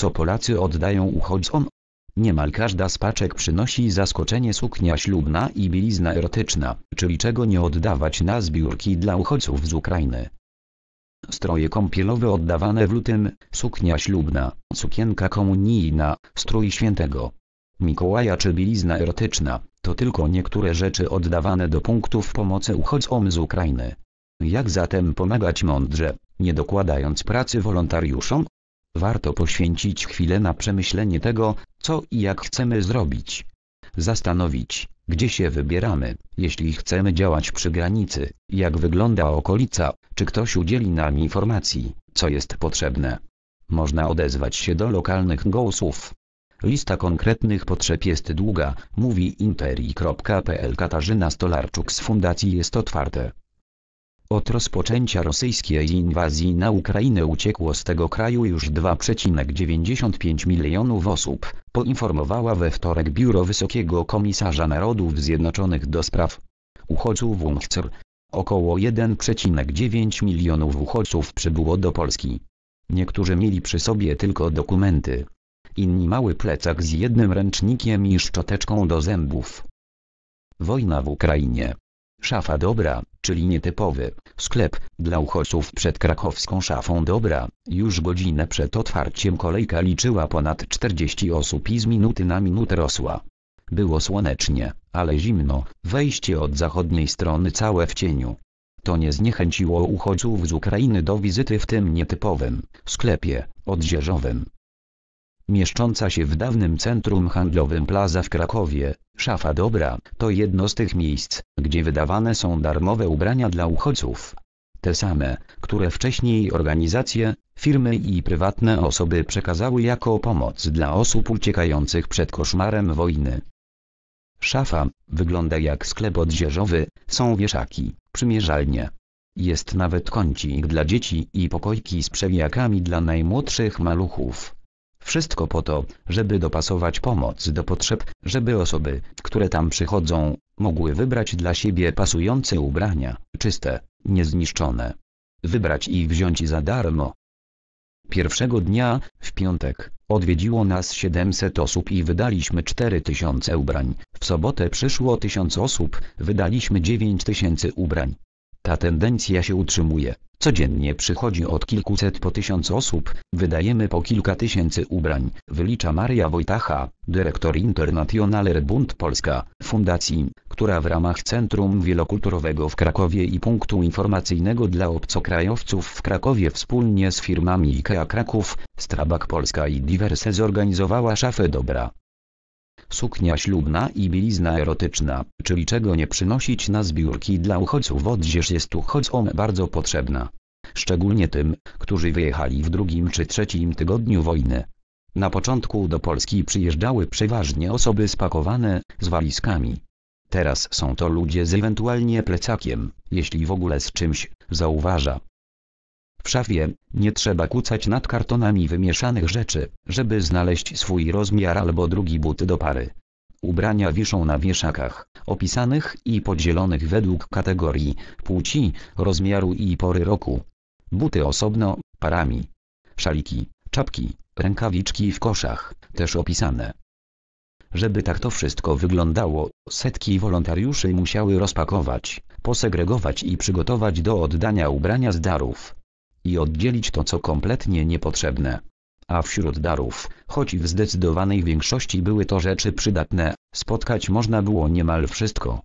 co Polacy oddają uchodźcom? Niemal każda z paczek przynosi zaskoczenie suknia ślubna i bielizna erotyczna, czyli czego nie oddawać na zbiórki dla uchodźców z Ukrainy. Stroje kąpielowe oddawane w lutym, suknia ślubna, sukienka komunijna, strój świętego. Mikołaja czy bielizna erotyczna, to tylko niektóre rzeczy oddawane do punktów pomocy uchodźcom z Ukrainy. Jak zatem pomagać mądrze, nie dokładając pracy wolontariuszom? Warto poświęcić chwilę na przemyślenie tego, co i jak chcemy zrobić. Zastanowić, gdzie się wybieramy, jeśli chcemy działać przy granicy, jak wygląda okolica, czy ktoś udzieli nam informacji, co jest potrzebne. Można odezwać się do lokalnych głosów. Lista konkretnych potrzeb jest długa, mówi interi.pl Katarzyna Stolarczuk z Fundacji jest otwarte. Od rozpoczęcia rosyjskiej inwazji na Ukrainę uciekło z tego kraju już 2,95 milionów osób, poinformowała we wtorek Biuro Wysokiego Komisarza Narodów Zjednoczonych do spraw uchodźców UNHCR. Około 1,9 milionów uchodźców przybyło do Polski. Niektórzy mieli przy sobie tylko dokumenty. Inni mały plecak z jednym ręcznikiem i szczoteczką do zębów. Wojna w Ukrainie Szafa dobra, czyli nietypowy, sklep, dla uchodźców przed krakowską szafą dobra, już godzinę przed otwarciem kolejka liczyła ponad 40 osób i z minuty na minutę rosła. Było słonecznie, ale zimno, wejście od zachodniej strony całe w cieniu. To nie zniechęciło uchodźców z Ukrainy do wizyty w tym nietypowym sklepie odzieżowym, mieszcząca się w dawnym centrum handlowym Plaza w Krakowie. Szafa Dobra to jedno z tych miejsc, gdzie wydawane są darmowe ubrania dla uchodźców. Te same, które wcześniej organizacje, firmy i prywatne osoby przekazały jako pomoc dla osób uciekających przed koszmarem wojny. Szafa wygląda jak sklep odzieżowy, są wieszaki, przymierzalnie. Jest nawet kącik dla dzieci i pokojki z przewijakami dla najmłodszych maluchów. Wszystko po to, żeby dopasować pomoc do potrzeb, żeby osoby, które tam przychodzą, mogły wybrać dla siebie pasujące ubrania, czyste, niezniszczone. Wybrać i wziąć za darmo. Pierwszego dnia, w piątek, odwiedziło nas 700 osób i wydaliśmy 4000 ubrań. W sobotę przyszło 1000 osób, wydaliśmy 9000 ubrań. Ta tendencja się utrzymuje. Codziennie przychodzi od kilkuset po tysiąc osób, wydajemy po kilka tysięcy ubrań, wylicza Maria Wojtacha, dyrektor Internationaler Bund Polska, fundacji, która w ramach Centrum Wielokulturowego w Krakowie i punktu informacyjnego dla obcokrajowców w Krakowie wspólnie z firmami IKEA Kraków, Strabag Polska i Diverse zorganizowała szafę dobra suknia ślubna i bielizna erotyczna, czyli czego nie przynosić na zbiórki dla uchodźców odzież jest uchodźcom bardzo potrzebna. Szczególnie tym, którzy wyjechali w drugim czy trzecim tygodniu wojny. Na początku do Polski przyjeżdżały przeważnie osoby spakowane, z walizkami. Teraz są to ludzie z ewentualnie plecakiem, jeśli w ogóle z czymś, zauważa. W szafie, nie trzeba kucać nad kartonami wymieszanych rzeczy, żeby znaleźć swój rozmiar albo drugi but do pary. Ubrania wiszą na wieszakach, opisanych i podzielonych według kategorii, płci, rozmiaru i pory roku. Buty osobno, parami. Szaliki, czapki, rękawiczki w koszach, też opisane. Żeby tak to wszystko wyglądało, setki wolontariuszy musiały rozpakować, posegregować i przygotować do oddania ubrania z darów i oddzielić to co kompletnie niepotrzebne. A wśród darów, choć w zdecydowanej większości były to rzeczy przydatne, spotkać można było niemal wszystko.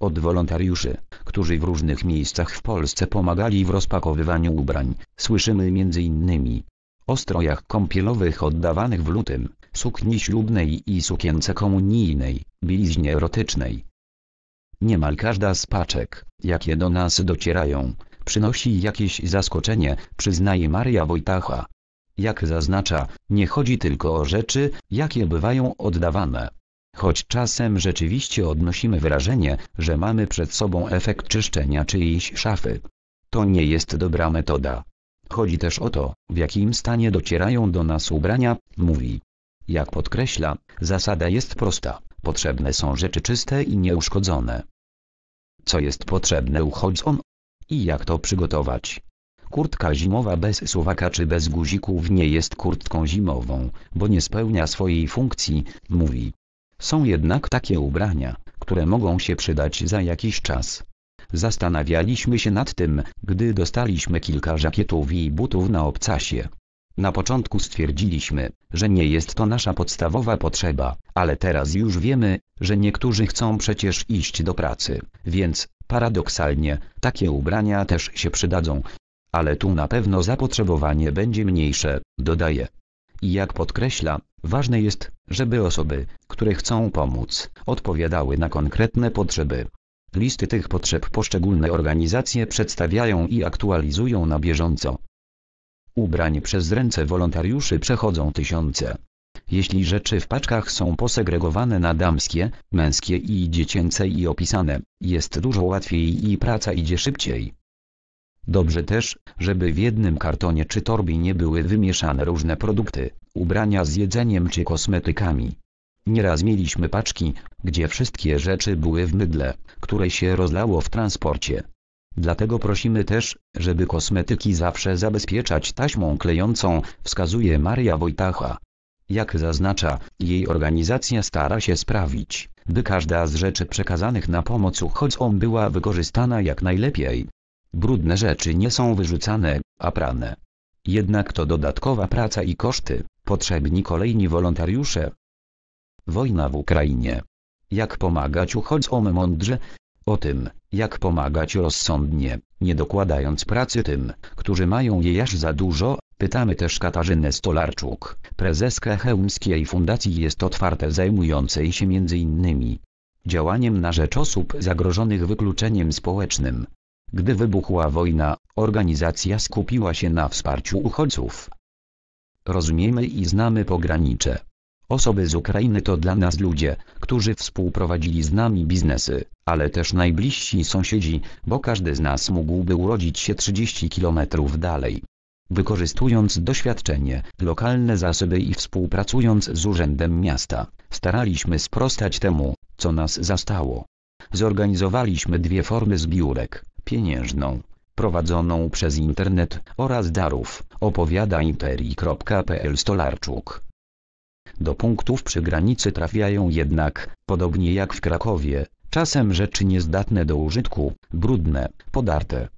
Od wolontariuszy, którzy w różnych miejscach w Polsce pomagali w rozpakowywaniu ubrań, słyszymy m.in. o strojach kąpielowych oddawanych w lutym, sukni ślubnej i sukience komunijnej, bliźnie erotycznej. Niemal każda z paczek, jakie do nas docierają, przynosi jakieś zaskoczenie, przyznaje Maria Wojtacha. Jak zaznacza, nie chodzi tylko o rzeczy, jakie bywają oddawane. Choć czasem rzeczywiście odnosimy wrażenie, że mamy przed sobą efekt czyszczenia czyjejś szafy. To nie jest dobra metoda. Chodzi też o to, w jakim stanie docierają do nas ubrania, mówi. Jak podkreśla, zasada jest prosta, potrzebne są rzeczy czyste i nieuszkodzone. Co jest potrzebne uchodźcom, i jak to przygotować? Kurtka zimowa bez suwaka czy bez guzików nie jest kurtką zimową, bo nie spełnia swojej funkcji, mówi. Są jednak takie ubrania, które mogą się przydać za jakiś czas. Zastanawialiśmy się nad tym, gdy dostaliśmy kilka żakietów i butów na obcasie. Na początku stwierdziliśmy, że nie jest to nasza podstawowa potrzeba, ale teraz już wiemy, że niektórzy chcą przecież iść do pracy, więc Paradoksalnie, takie ubrania też się przydadzą. Ale tu na pewno zapotrzebowanie będzie mniejsze, dodaje. I jak podkreśla, ważne jest, żeby osoby, które chcą pomóc, odpowiadały na konkretne potrzeby. Listy tych potrzeb poszczególne organizacje przedstawiają i aktualizują na bieżąco. Ubrań przez ręce wolontariuszy przechodzą tysiące, jeśli rzeczy w paczkach są posegregowane na damskie, męskie i dziecięce i opisane, jest dużo łatwiej i praca idzie szybciej. Dobrze też, żeby w jednym kartonie czy torbie nie były wymieszane różne produkty, ubrania z jedzeniem czy kosmetykami. Nieraz mieliśmy paczki, gdzie wszystkie rzeczy były w mydle, które się rozlało w transporcie. Dlatego prosimy też, żeby kosmetyki zawsze zabezpieczać taśmą klejącą, wskazuje Maria Wojtacha. Jak zaznacza, jej organizacja stara się sprawić, by każda z rzeczy przekazanych na pomoc uchodźcom była wykorzystana jak najlepiej. Brudne rzeczy nie są wyrzucane, a prane. Jednak to dodatkowa praca i koszty, potrzebni kolejni wolontariusze. Wojna w Ukrainie. Jak pomagać uchodźcom mądrze? O tym, jak pomagać rozsądnie, nie dokładając pracy tym, którzy mają jej aż za dużo, Pytamy też Katarzynę Stolarczuk, prezeskę Chełmskiej Fundacji jest otwarte zajmującej się m.in. działaniem na rzecz osób zagrożonych wykluczeniem społecznym. Gdy wybuchła wojna, organizacja skupiła się na wsparciu uchodźców. Rozumiemy i znamy pogranicze. Osoby z Ukrainy to dla nas ludzie, którzy współprowadzili z nami biznesy, ale też najbliżsi sąsiedzi, bo każdy z nas mógłby urodzić się 30 kilometrów dalej. Wykorzystując doświadczenie, lokalne zasoby i współpracując z Urzędem Miasta, staraliśmy sprostać temu, co nas zastało. Zorganizowaliśmy dwie formy zbiórek, pieniężną, prowadzoną przez internet oraz darów, opowiada interi.pl Stolarczuk. Do punktów przy granicy trafiają jednak, podobnie jak w Krakowie, czasem rzeczy niezdatne do użytku, brudne, podarte,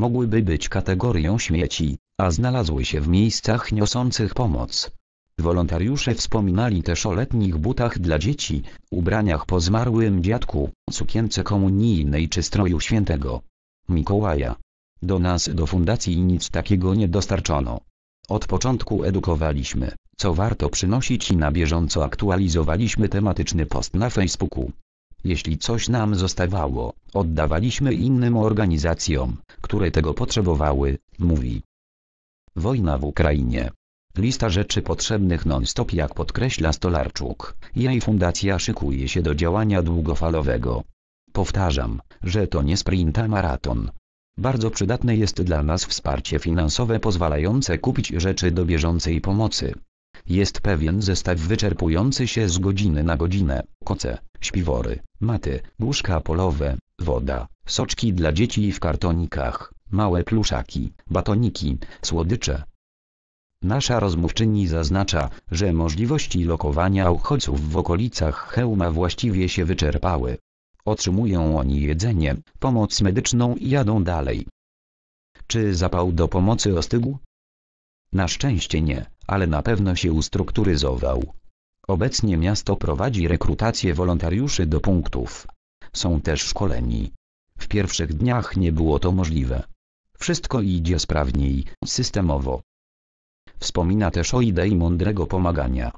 mogłyby być kategorią śmieci, a znalazły się w miejscach niosących pomoc. Wolontariusze wspominali też o letnich butach dla dzieci, ubraniach po zmarłym dziadku, sukience komunijnej czy stroju świętego Mikołaja. Do nas do fundacji nic takiego nie dostarczono. Od początku edukowaliśmy, co warto przynosić i na bieżąco aktualizowaliśmy tematyczny post na Facebooku. Jeśli coś nam zostawało, oddawaliśmy innym organizacjom, które tego potrzebowały, mówi. Wojna w Ukrainie. Lista rzeczy potrzebnych non-stop jak podkreśla Stolarczuk, jej fundacja szykuje się do działania długofalowego. Powtarzam, że to nie a maraton. Bardzo przydatne jest dla nas wsparcie finansowe pozwalające kupić rzeczy do bieżącej pomocy. Jest pewien zestaw wyczerpujący się z godziny na godzinę, koce, śpiwory, maty, łóżka polowe, woda, soczki dla dzieci w kartonikach, małe pluszaki, batoniki, słodycze. Nasza rozmówczyni zaznacza, że możliwości lokowania uchodźców w okolicach hełma właściwie się wyczerpały. Otrzymują oni jedzenie, pomoc medyczną i jadą dalej. Czy zapał do pomocy ostygł? Na szczęście nie ale na pewno się ustrukturyzował. Obecnie miasto prowadzi rekrutację wolontariuszy do punktów. Są też szkoleni. W pierwszych dniach nie było to możliwe. Wszystko idzie sprawniej, systemowo. Wspomina też o idei mądrego pomagania.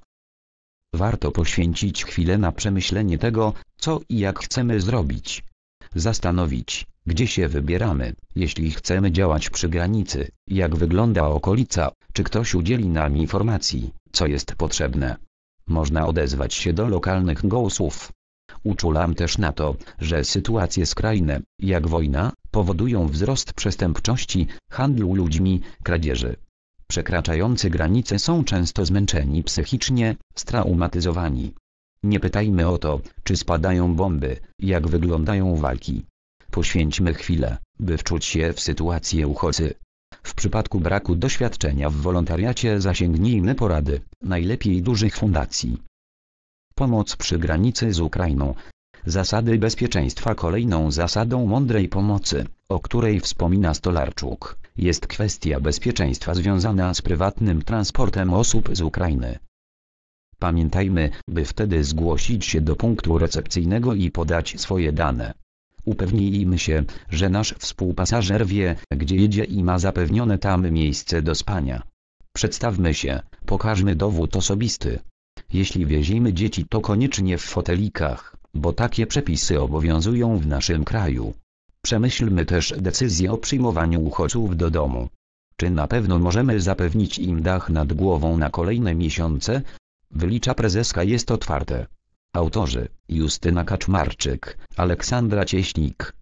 Warto poświęcić chwilę na przemyślenie tego, co i jak chcemy zrobić. Zastanowić, gdzie się wybieramy, jeśli chcemy działać przy granicy, jak wygląda okolica, czy ktoś udzieli nam informacji, co jest potrzebne. Można odezwać się do lokalnych głosów. Uczulam też na to, że sytuacje skrajne, jak wojna, powodują wzrost przestępczości, handlu ludźmi, kradzieży. Przekraczający granice są często zmęczeni psychicznie, straumatyzowani. Nie pytajmy o to, czy spadają bomby, jak wyglądają walki, Poświęćmy chwilę, by wczuć się w sytuację uchodźcy. W przypadku braku doświadczenia w wolontariacie zasięgnijmy porady, najlepiej dużych fundacji. Pomoc przy granicy z Ukrainą. Zasady bezpieczeństwa Kolejną zasadą mądrej pomocy, o której wspomina Stolarczuk, jest kwestia bezpieczeństwa związana z prywatnym transportem osób z Ukrainy. Pamiętajmy, by wtedy zgłosić się do punktu recepcyjnego i podać swoje dane. Upewnijmy się, że nasz współpasażer wie, gdzie jedzie i ma zapewnione tam miejsce do spania. Przedstawmy się, pokażmy dowód osobisty. Jeśli wiezimy dzieci to koniecznie w fotelikach, bo takie przepisy obowiązują w naszym kraju. Przemyślmy też decyzję o przyjmowaniu uchodźców do domu. Czy na pewno możemy zapewnić im dach nad głową na kolejne miesiące? Wylicza prezeska jest otwarte. Autorzy Justyna Kaczmarczyk, Aleksandra Cieśnik,